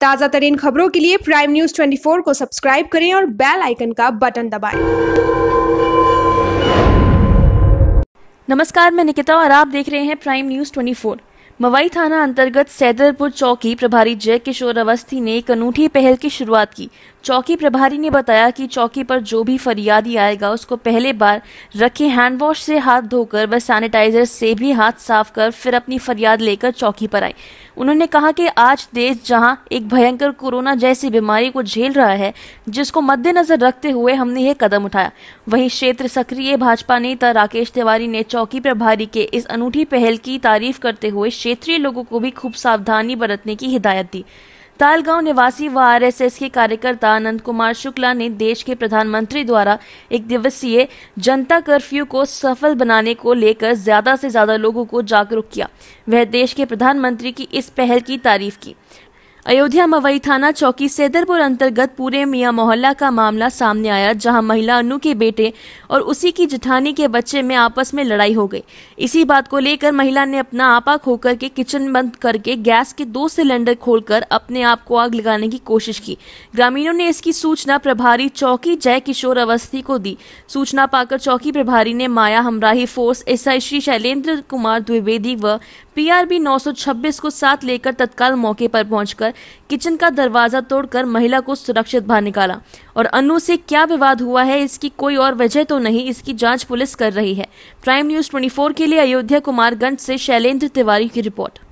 ताज़ा तरीन खबरों के लिए प्राइम न्यूज़ 24 को सब्सक्राइब करें और बेल आइकन का बटन दबाएं। नमस्कार मैं निकिता और आप देख रहे हैं प्राइम न्यूज़ 24। मवाई थाना अंतर्गत सैदरपुर चौकी प्रभारी जय किशोर अवस्थी ने एक अनूठी पहल की शुरुआत की चौकी प्रभारी ने बताया कि चौकी पर जो भी फरियादी आएगा उसको पहले बार रखे हैंड वॉश से हाथ धोकर व सैनिटाइजर से भी हाथ साफ कर फिर अपनी फरियाद लेकर चौकी पर आए उन्होंने कहा कि आज देश जहां एक भयंकर कोरोना जैसी बीमारी को झेल रहा है जिसको मद्देनजर रखते हुए हमने यह कदम उठाया वहीं क्षेत्र सक्रिय भाजपा नेता राकेश तिवारी ने चौकी प्रभारी के इस अनूठी पहल की तारीफ करते हुए क्षेत्रीय लोगों को भी खूब सावधानी बरतने की हिदायत दी तालगांव निवासी व आरएसएस के कार्यकर्ता आनंद कुमार शुक्ला ने देश के प्रधानमंत्री द्वारा एक दिवसीय जनता कर्फ्यू को सफल बनाने को लेकर ज्यादा से ज्यादा लोगों को जागरूक किया वह देश के प्रधानमंत्री की इस पहल की तारीफ की अयोध्या मवई थाना चौकी सैदरपुर अंतर्गत पूरे मियां मोहल्ला का मामला सामने आया जहां महिला अनु के बेटे और उसी की जिठानी के बच्चे में आपस में लड़ाई हो गई इसी बात को लेकर महिला ने अपना आपा खोकर के किचन बंद करके गैस के दो सिलेंडर खोलकर अपने आप को आग लगाने की कोशिश की ग्रामीणों ने इसकी सूचना प्रभारी चौकी जय किशोर अवस्थी को दी सूचना पाकर चौकी प्रभारी ने माया हमराही फोर्स एस श्री शैलेन्द्र कुमार द्विवेदी व पीआरबी 926 को साथ लेकर तत्काल मौके पर पहुंचकर किचन का दरवाजा तोड़कर महिला को सुरक्षित बाहर निकाला और अनु से क्या विवाद हुआ है इसकी कोई और वजह तो नहीं इसकी जांच पुलिस कर रही है प्राइम न्यूज 24 के लिए अयोध्या कुमारगंज से शैलेंद्र तिवारी की रिपोर्ट